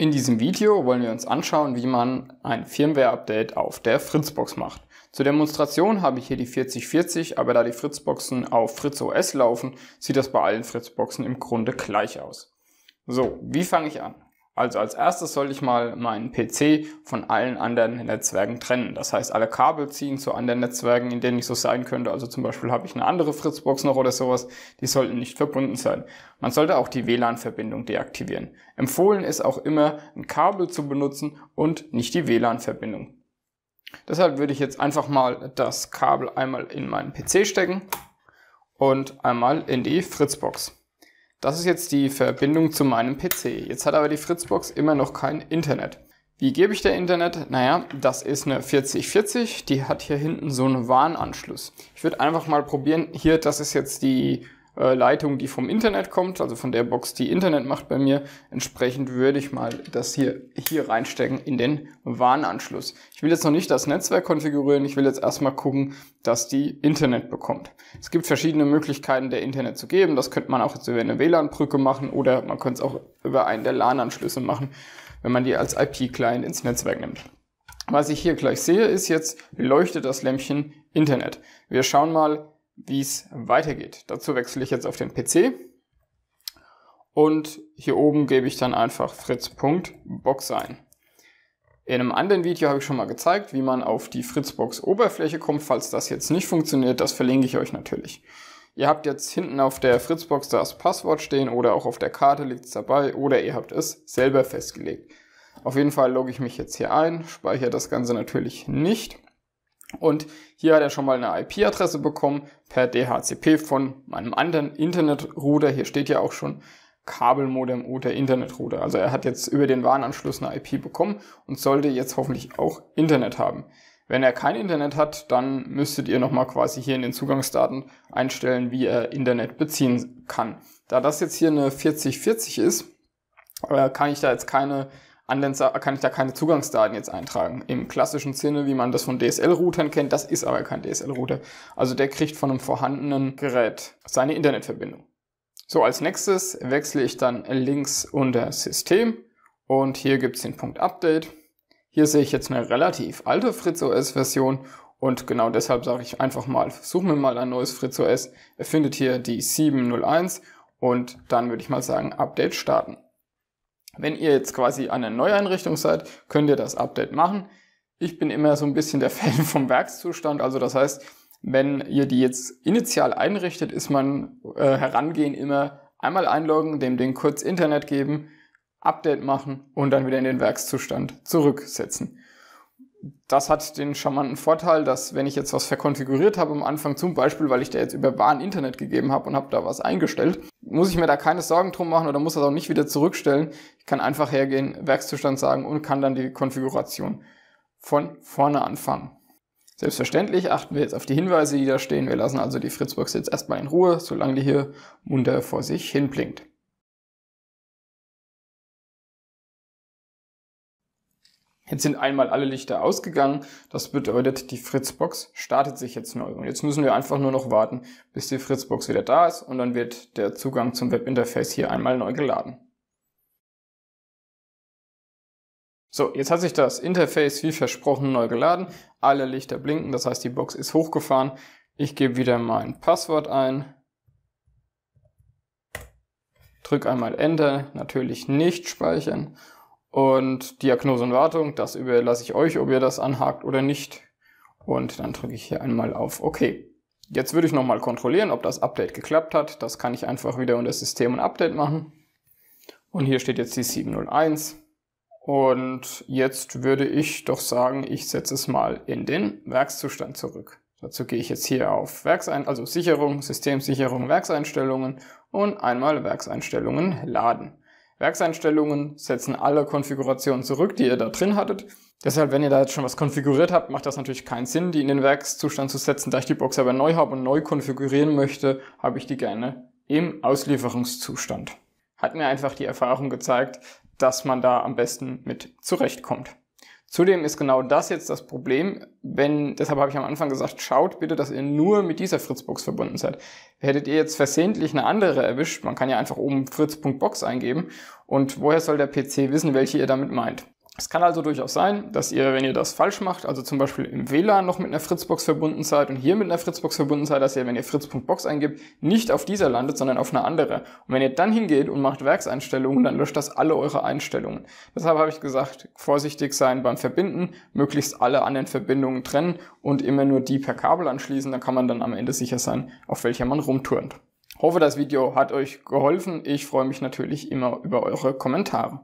In diesem Video wollen wir uns anschauen, wie man ein Firmware-Update auf der Fritzbox macht. Zur Demonstration habe ich hier die 4040, aber da die Fritzboxen auf FritzOS laufen, sieht das bei allen Fritzboxen im Grunde gleich aus. So, wie fange ich an? Also als erstes sollte ich mal meinen PC von allen anderen Netzwerken trennen. Das heißt, alle Kabel ziehen zu anderen Netzwerken, in denen ich so sein könnte. Also zum Beispiel habe ich eine andere Fritzbox noch oder sowas. Die sollten nicht verbunden sein. Man sollte auch die WLAN-Verbindung deaktivieren. Empfohlen ist auch immer, ein Kabel zu benutzen und nicht die WLAN-Verbindung. Deshalb würde ich jetzt einfach mal das Kabel einmal in meinen PC stecken und einmal in die Fritzbox. Das ist jetzt die Verbindung zu meinem PC. Jetzt hat aber die Fritzbox immer noch kein Internet. Wie gebe ich der Internet? Naja, das ist eine 4040, die hat hier hinten so einen Warnanschluss. Ich würde einfach mal probieren, hier, das ist jetzt die äh, Leitung, die vom Internet kommt, also von der Box, die Internet macht bei mir. Entsprechend würde ich mal das hier, hier reinstecken in den Warnanschluss. Ich will jetzt noch nicht das Netzwerk konfigurieren, ich will jetzt erstmal gucken, dass die Internet bekommt. Es gibt verschiedene Möglichkeiten, der Internet zu geben. Das könnte man auch jetzt über eine WLAN-Brücke machen oder man könnte es auch über einen der LAN-Anschlüsse machen, wenn man die als IP-Client ins Netzwerk nimmt. Was ich hier gleich sehe, ist jetzt leuchtet das Lämpchen Internet. Wir schauen mal, wie es weitergeht. Dazu wechsle ich jetzt auf den PC und hier oben gebe ich dann einfach fritz.box ein. In einem anderen Video habe ich schon mal gezeigt, wie man auf die Fritzbox Oberfläche kommt. Falls das jetzt nicht funktioniert, das verlinke ich euch natürlich. Ihr habt jetzt hinten auf der Fritzbox das Passwort stehen oder auch auf der Karte liegt es dabei oder ihr habt es selber festgelegt. Auf jeden Fall logge ich mich jetzt hier ein, speichere das Ganze natürlich nicht und hier hat er schon mal eine IP-Adresse bekommen per DHCP von meinem anderen Internetrouter. Hier steht ja auch schon Kabelmodem oder Internetrouter. Also er hat jetzt über den Warnanschluss eine IP bekommen und sollte jetzt hoffentlich auch Internet haben. Wenn er kein Internet hat, dann müsstet ihr nochmal quasi hier in den Zugangsdaten einstellen, wie er Internet beziehen kann. Da das jetzt hier eine 4040 ist, äh, kann ich da jetzt keine Anwenzer kann ich da keine Zugangsdaten jetzt eintragen. Im klassischen Sinne, wie man das von DSL-Routern kennt, das ist aber kein DSL-Router. Also der kriegt von einem vorhandenen Gerät seine Internetverbindung. So, als nächstes wechsle ich dann links unter System und hier gibt's den Punkt Update. Hier sehe ich jetzt eine relativ alte Fritz OS version und genau deshalb sage ich einfach mal, suchen wir mal ein neues Fritz OS. Er findet hier die 701 und dann würde ich mal sagen, Update starten. Wenn ihr jetzt quasi an einer Neueinrichtung seid, könnt ihr das Update machen. Ich bin immer so ein bisschen der Fan vom Werkszustand. Also das heißt, wenn ihr die jetzt initial einrichtet, ist man äh, herangehen immer einmal einloggen, dem Ding kurz Internet geben, Update machen und dann wieder in den Werkszustand zurücksetzen das hat den charmanten Vorteil, dass wenn ich jetzt was verkonfiguriert habe am Anfang, zum Beispiel, weil ich da jetzt über Bahn Internet gegeben habe und habe da was eingestellt, muss ich mir da keine Sorgen drum machen oder muss das auch nicht wieder zurückstellen. Ich kann einfach hergehen, Werkszustand sagen und kann dann die Konfiguration von vorne anfangen. Selbstverständlich achten wir jetzt auf die Hinweise, die da stehen. Wir lassen also die Fritzbox jetzt erstmal in Ruhe, solange die hier munter vor sich hin blinkt. Jetzt sind einmal alle Lichter ausgegangen. Das bedeutet, die Fritzbox startet sich jetzt neu. Und jetzt müssen wir einfach nur noch warten, bis die Fritzbox wieder da ist und dann wird der Zugang zum Webinterface hier einmal neu geladen. So, jetzt hat sich das Interface wie versprochen neu geladen. Alle Lichter blinken, das heißt, die Box ist hochgefahren. Ich gebe wieder mein Passwort ein. Drücke einmal Enter, natürlich nicht speichern und Diagnose und Wartung, das überlasse ich euch, ob ihr das anhakt oder nicht. Und dann drücke ich hier einmal auf OK. Jetzt würde ich nochmal kontrollieren, ob das Update geklappt hat. Das kann ich einfach wieder unter System und Update machen. Und hier steht jetzt die 701. Und jetzt würde ich doch sagen, ich setze es mal in den Werkszustand zurück. Dazu gehe ich jetzt hier auf Werksein also Sicherung, Systemsicherung, Werkseinstellungen und einmal Werkseinstellungen laden. Werkseinstellungen setzen alle Konfigurationen zurück, die ihr da drin hattet. Deshalb, wenn ihr da jetzt schon was konfiguriert habt, macht das natürlich keinen Sinn, die in den Werkszustand zu setzen. Da ich die Box aber neu habe und neu konfigurieren möchte, habe ich die gerne im Auslieferungszustand. Hat mir einfach die Erfahrung gezeigt, dass man da am besten mit zurechtkommt. Zudem ist genau das jetzt das Problem, wenn, deshalb habe ich am Anfang gesagt, schaut bitte, dass ihr nur mit dieser Fritzbox verbunden seid. Hättet ihr jetzt versehentlich eine andere erwischt, man kann ja einfach oben fritz.box eingeben und woher soll der PC wissen, welche ihr damit meint? Es kann also durchaus sein, dass ihr, wenn ihr das falsch macht, also zum Beispiel im WLAN noch mit einer Fritzbox verbunden seid und hier mit einer Fritzbox verbunden seid, dass ihr, wenn ihr fritz.box eingibt, nicht auf dieser landet, sondern auf einer andere. Und wenn ihr dann hingeht und macht Werkseinstellungen, dann löscht das alle eure Einstellungen. Deshalb habe ich gesagt, vorsichtig sein beim Verbinden, möglichst alle anderen Verbindungen trennen und immer nur die per Kabel anschließen, dann kann man dann am Ende sicher sein, auf welcher man rumturnt. Hoffe, das Video hat euch geholfen. Ich freue mich natürlich immer über eure Kommentare.